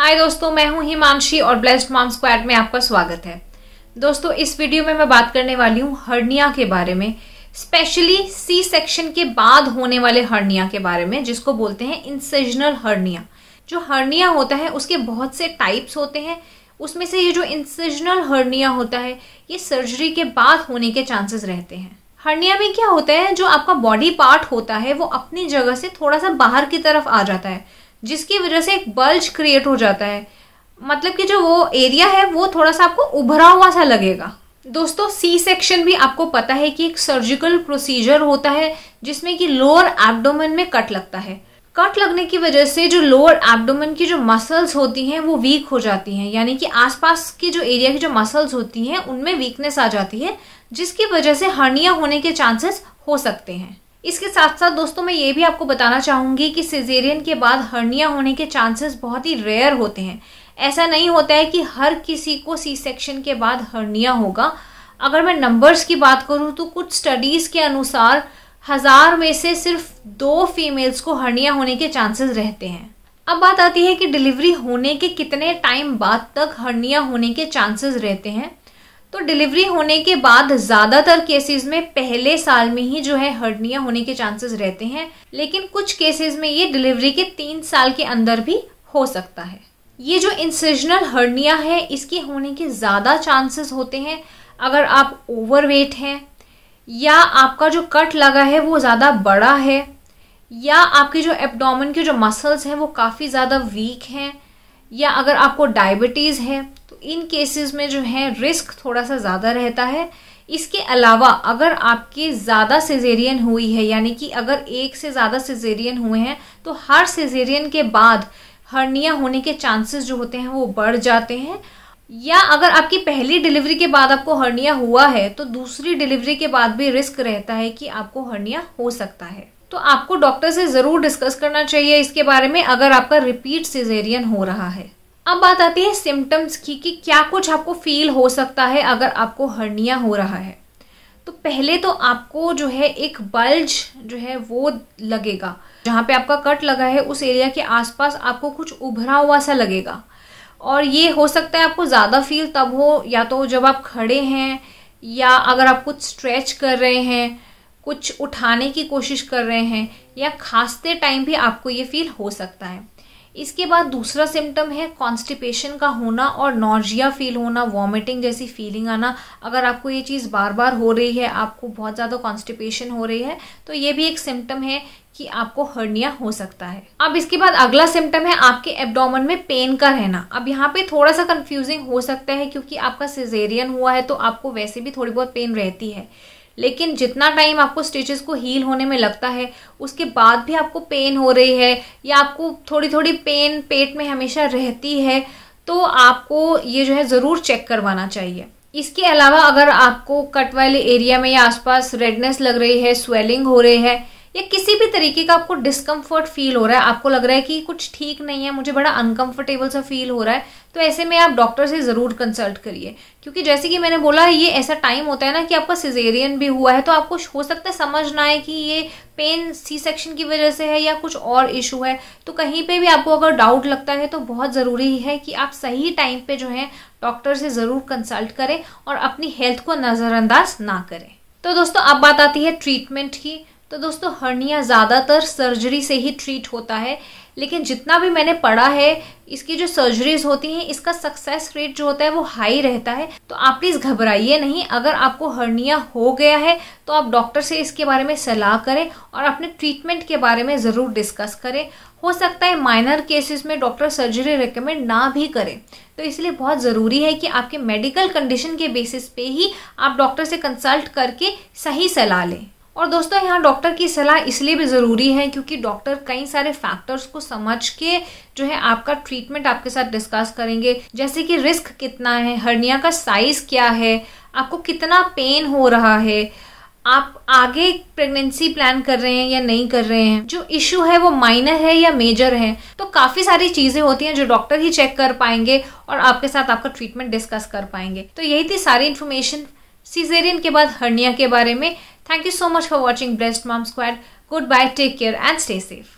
हाय दोस्तों मैं हूं हिमांशी और ब्लेस्ड मॉम स्क्वाड में आपका स्वागत है दोस्तों इस वीडियो में मैं बात करने वाली हूं हर्निया के बारे में स्पेशली सी सेक्शन के बाद होने वाले हर्निया के बारे में जिसको बोलते हैं इंसेजनल हर्निया जो हर्निया होता है उसके बहुत से टाइप्स होते हैं उसमें से ये जो इंसेजनल हर्निया होता है ये सर्जरी के बाद होने के चांसेस रहते हैं हर्निया में क्या होता है जो आपका बॉडी पार्ट होता है वो अपनी जगह से थोड़ा सा बाहर की तरफ आ जाता है जिसकी वजह से एक बल्ज क्रिएट हो जाता है मतलब कि जो वो एरिया है वो थोड़ा सा आपको उभरा हुआ सा लगेगा दोस्तों सी सेक्शन भी आपको पता है कि एक सर्जिकल प्रोसीजर होता है जिसमें कि लोअर एब्डोमेन में कट लगता है कट लगने की वजह से जो लोअर एब्डोमेन की जो मसल्स होती हैं वो वीक हो जाती हैं यानी कि आसपास की जो एरिया की जो मसल्स होती हैं उनमें वीकनेस आ जाती है जिसकी वजह से हर्निया होने के चांसेस हो सकते हैं इसके साथ साथ दोस्तों मैं ये भी आपको बताना चाहूंगी कि सिजेरियन के बाद हर्निया होने के चांसेस बहुत ही रेयर होते हैं ऐसा नहीं होता है कि हर किसी को सी सेक्शन के बाद हर्निया होगा अगर मैं नंबर्स की बात करूँ तो कुछ स्टडीज़ के अनुसार हज़ार में से सिर्फ दो फीमेल्स को हर्निया होने के चांसेस रहते हैं अब बात आती है कि डिलीवरी होने के कितने टाइम बाद तक हर्निया होने के चांसेस रहते हैं तो डिलीवरी होने के बाद ज़्यादातर केसेस में पहले साल में ही जो है हर्निया होने के चांसेस रहते हैं लेकिन कुछ केसेस में ये डिलीवरी के तीन साल के अंदर भी हो सकता है ये जो इंसिजनल हर्निया है इसके होने के ज़्यादा चांसेस होते हैं अगर आप ओवरवेट हैं या आपका जो कट लगा है वो ज़्यादा बड़ा है या आपके जो एबडोमन के जो मसल्स हैं वो काफ़ी ज़्यादा वीक हैं या अगर आपको डायबिटीज़ है इन केसेस में जो है रिस्क थोड़ा सा ज़्यादा रहता है इसके अलावा अगर आपके ज़्यादा सिजेरियन हुई है यानी कि अगर एक से ज़्यादा सिजेरियन हुए हैं तो हर सिजेरियन के बाद हर्निया होने के चांसेस जो होते हैं वो बढ़ जाते हैं या अगर आपकी पहली डिलीवरी के बाद आपको हर्निया हुआ है तो दूसरी डिलीवरी के बाद भी रिस्क रहता है कि आपको हर्निया हो सकता है तो आपको डॉक्टर से ज़रूर डिस्कस करना चाहिए इसके बारे में अगर आपका रिपीट सिजेरियन हो रहा है अब बात आती है सिम्टम्स की कि क्या कुछ आपको फील हो सकता है अगर आपको हर्निया हो रहा है तो पहले तो आपको जो है एक बल्ज जो है वो लगेगा जहाँ पे आपका कट लगा है उस एरिया के आसपास आपको कुछ उभरा हुआ सा लगेगा और ये हो सकता है आपको ज़्यादा फील तब हो या तो जब आप खड़े हैं या अगर आप कुछ स्ट्रेच कर रहे हैं कुछ उठाने की कोशिश कर रहे हैं या खांसते टाइम भी आपको ये फील हो सकता है इसके बाद दूसरा सिम्टम है कॉन्स्टिपेशन का होना और नॉर्जिया फील होना वॉमिटिंग जैसी फीलिंग आना अगर आपको ये चीज़ बार बार हो रही है आपको बहुत ज़्यादा कॉन्स्टिपेशन हो रही है तो ये भी एक सिम्टम है कि आपको हर्निया हो सकता है अब इसके बाद अगला सिम्टम है आपके एब्डोमन में पेन का रहना अब यहाँ पे थोड़ा सा कंफ्यूजिंग हो सकता है क्योंकि आपका सिजेरियन हुआ है तो आपको वैसे भी थोड़ी बहुत पेन रहती है लेकिन जितना टाइम आपको स्टिचेस को हील होने में लगता है उसके बाद भी आपको पेन हो रही है या आपको थोड़ी थोड़ी पेन पेट में हमेशा रहती है तो आपको ये जो है ज़रूर चेक करवाना चाहिए इसके अलावा अगर आपको कट वाले एरिया में या आसपास रेडनेस लग रही है स्वेलिंग हो रही है या किसी भी तरीके का आपको डिस्कम्फर्ट फील हो रहा है आपको लग रहा है कि कुछ ठीक नहीं है मुझे बड़ा अनकंफर्टेबल सा फील हो रहा है तो ऐसे में आप डॉक्टर से ज़रूर कंसल्ट करिए क्योंकि जैसे कि मैंने बोला ये ऐसा टाइम होता है ना कि आपका सिजेरियन भी हुआ है तो आपको हो सकता है समझ ना आए कि ये पेन सी सेक्शन की वजह से है या कुछ और इशू है तो कहीं पे भी आपको अगर डाउट लगता है तो बहुत ज़रूरी है कि आप सही टाइम पे जो है डॉक्टर से ज़रूर कंसल्ट करें और अपनी हेल्थ को नज़रअंदाज ना करें तो दोस्तों अब बात आती है ट्रीटमेंट की तो दोस्तों हर्निया ज़्यादातर सर्जरी से ही ट्रीट होता है लेकिन जितना भी मैंने पढ़ा है इसकी जो सर्जरीज होती हैं इसका सक्सेस रेट जो होता है वो हाई रहता है तो आप प्लीज़ घबराइए नहीं अगर आपको हर्निया हो गया है तो आप डॉक्टर से इसके बारे में सलाह करें और अपने ट्रीटमेंट के बारे में ज़रूर डिस्कस करें हो सकता है माइनर केसेस में डॉक्टर सर्जरी रिकमेंड ना भी करें तो इसलिए बहुत ज़रूरी है कि आपके मेडिकल कंडीशन के बेसिस पे ही आप डॉक्टर से कंसल्ट करके सही सलाह लें और दोस्तों यहाँ डॉक्टर की सलाह इसलिए भी ज़रूरी है क्योंकि डॉक्टर कई सारे फैक्टर्स को समझ के जो है आपका ट्रीटमेंट आपके साथ डिस्कस करेंगे जैसे कि रिस्क कितना है हर्निया का साइज़ क्या है आपको कितना पेन हो रहा है आप आगे प्रेगनेंसी प्लान कर रहे हैं या नहीं कर रहे हैं जो इश्यू है वो माइनर है या मेजर है तो काफ़ी सारी चीज़ें होती हैं जो डॉक्टर ही चेक कर पाएंगे और आपके साथ आपका ट्रीटमेंट डिस्कस कर पाएंगे तो यही थी सारी इन्फॉर्मेशन सीजेरियन के बाद हर्निया के बारे में Thank you so much for watching Blessed Mom Squad. Goodbye, take care, and stay safe.